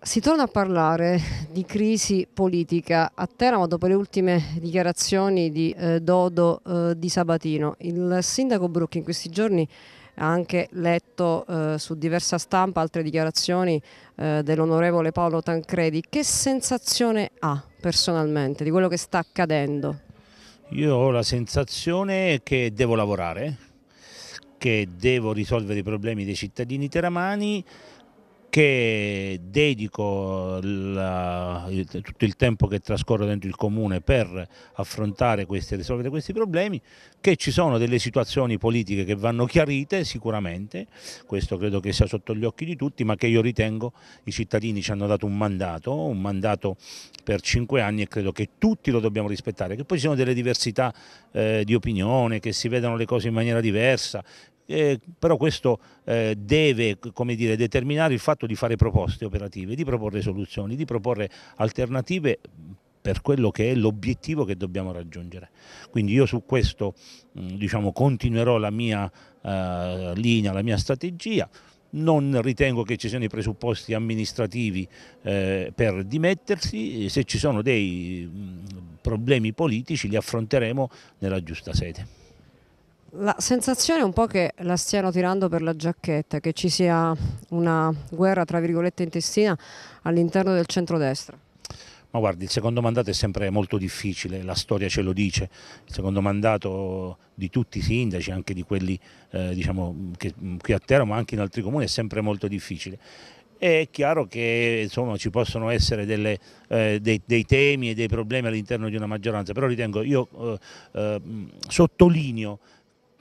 Si torna a parlare di crisi politica a Teramo dopo le ultime dichiarazioni di eh, Dodo eh, di Sabatino. Il sindaco Brucchi in questi giorni ha anche letto eh, su diversa stampa altre dichiarazioni eh, dell'onorevole Paolo Tancredi. Che sensazione ha personalmente di quello che sta accadendo? Io ho la sensazione che devo lavorare, che devo risolvere i problemi dei cittadini teramani che dedico la, il, tutto il tempo che trascorro dentro il comune per affrontare e risolvere questi problemi, che ci sono delle situazioni politiche che vanno chiarite sicuramente, questo credo che sia sotto gli occhi di tutti, ma che io ritengo i cittadini ci hanno dato un mandato, un mandato per cinque anni e credo che tutti lo dobbiamo rispettare, che poi ci sono delle diversità eh, di opinione, che si vedano le cose in maniera diversa, eh, però questo eh, deve dire, determinare il fatto di fare proposte operative, di proporre soluzioni, di proporre alternative mm, per quello che è l'obiettivo che dobbiamo raggiungere. Quindi io su questo mm, diciamo, continuerò la mia eh, linea, la mia strategia, non ritengo che ci siano i presupposti amministrativi eh, per dimettersi, se ci sono dei mm, problemi politici li affronteremo nella giusta sede. La sensazione è un po' che la stiano tirando per la giacchetta, che ci sia una guerra tra virgolette intestina all'interno del centrodestra. Ma guardi, il secondo mandato è sempre molto difficile, la storia ce lo dice. Il secondo mandato di tutti i sindaci, anche di quelli eh, diciamo, che, qui a Teramo, ma anche in altri comuni, è sempre molto difficile. È chiaro che insomma, ci possono essere delle, eh, dei, dei, temi e dei problemi all'interno di una maggioranza, però ritengo, io eh, eh sottolineo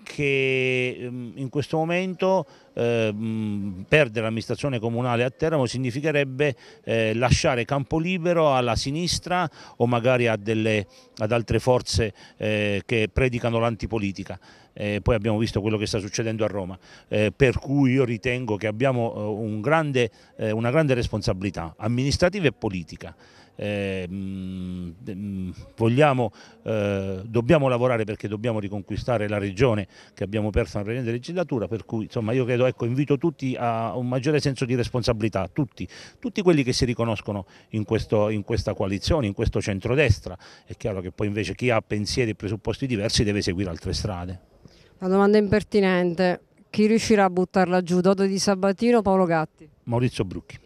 che ehm, in questo momento ehm, perdere l'amministrazione comunale a Teramo significherebbe eh, lasciare campo libero alla sinistra o magari delle, ad altre forze eh, che predicano l'antipolitica eh, poi abbiamo visto quello che sta succedendo a Roma, eh, per cui io ritengo che abbiamo eh, un grande, eh, una grande responsabilità amministrativa e politica. Eh, vogliamo, dobbiamo lavorare perché dobbiamo riconquistare la regione che abbiamo perso nella precedente legislatura, per cui insomma io credo, ecco, invito tutti a un maggiore senso di responsabilità, tutti, tutti quelli che si riconoscono in, questo, in questa coalizione, in questo centrodestra, è chiaro che poi invece chi ha pensieri e presupposti diversi deve seguire altre strade. La domanda impertinente. Chi riuscirà a buttarla giù? Dodo di Sabatino o Paolo Gatti? Maurizio Brucchi.